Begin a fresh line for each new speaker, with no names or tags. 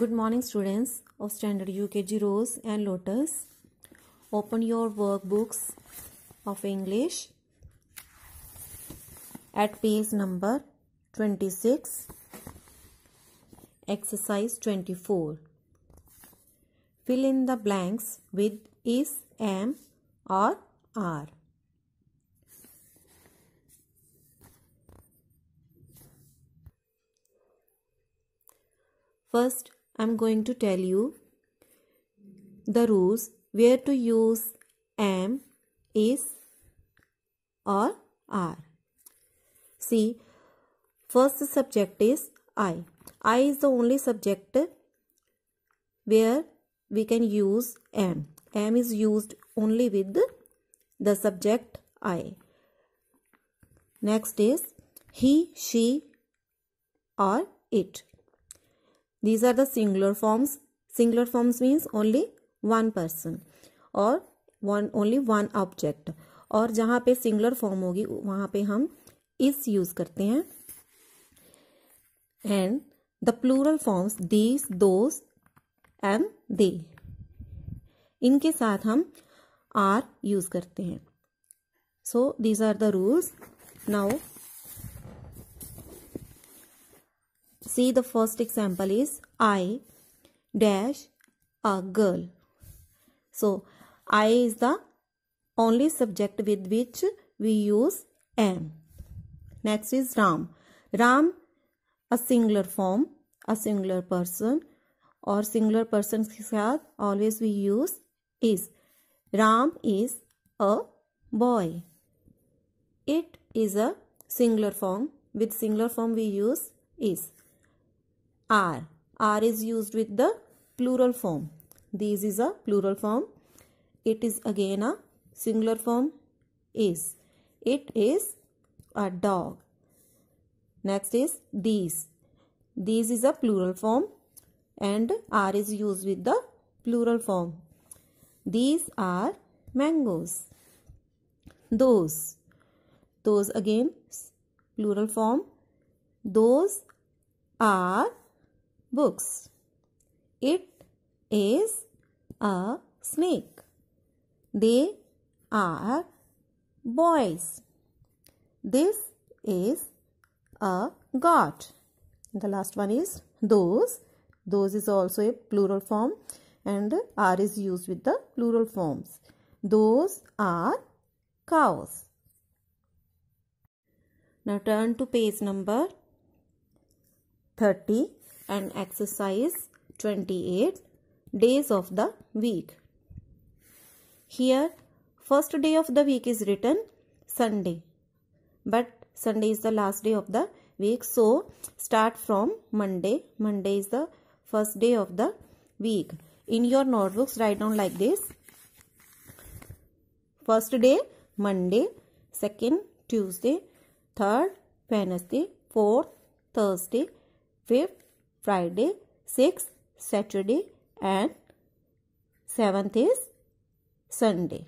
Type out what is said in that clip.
Good morning students of standard UKG Rose and Lotus. Open your workbooks of English at page number 26, exercise 24. Fill in the blanks with is, am or are. First, I'm going to tell you the rules where to use am, is, or are. See, first subject is I. I is the only subject where we can use am. Am is used only with the subject I. Next is he, she or it. these are the singular forms singular forms means only one person or one only one object और जहाँ पे singular form होगी वहाँ पे हम is use करते हैं and the plural forms these those and they इनके साथ हम are use करते हैं so these are the rules now see the first example is I dash a girl. So I is the only subject with which we use am. Next is Ram. Ram a singular form, a singular person or singular persons के always we use is. Ram is a boy. It is a singular form. With singular form we use is R. R is used with the plural form. This is a plural form. It is again a singular form is. It is a dog. Next is these. These is a plural form and R is used with the plural form. These are mangoes. Those. Those again plural form. Those are books. It is a snake. They are boys. This is a god. The last one is those. Those is also a plural form and are is used with the plural forms. Those are cows. Now turn to page number 30 and exercise 28 days of the week. Here first day of the week is written Sunday but Sunday is the last day of the week so start from Monday. Monday is the first day of the week. In your notebooks write down like this. First day Monday, second Tuesday, third Wednesday, fourth Thursday, fifth Friday, 6th, Saturday and 7th is Sunday.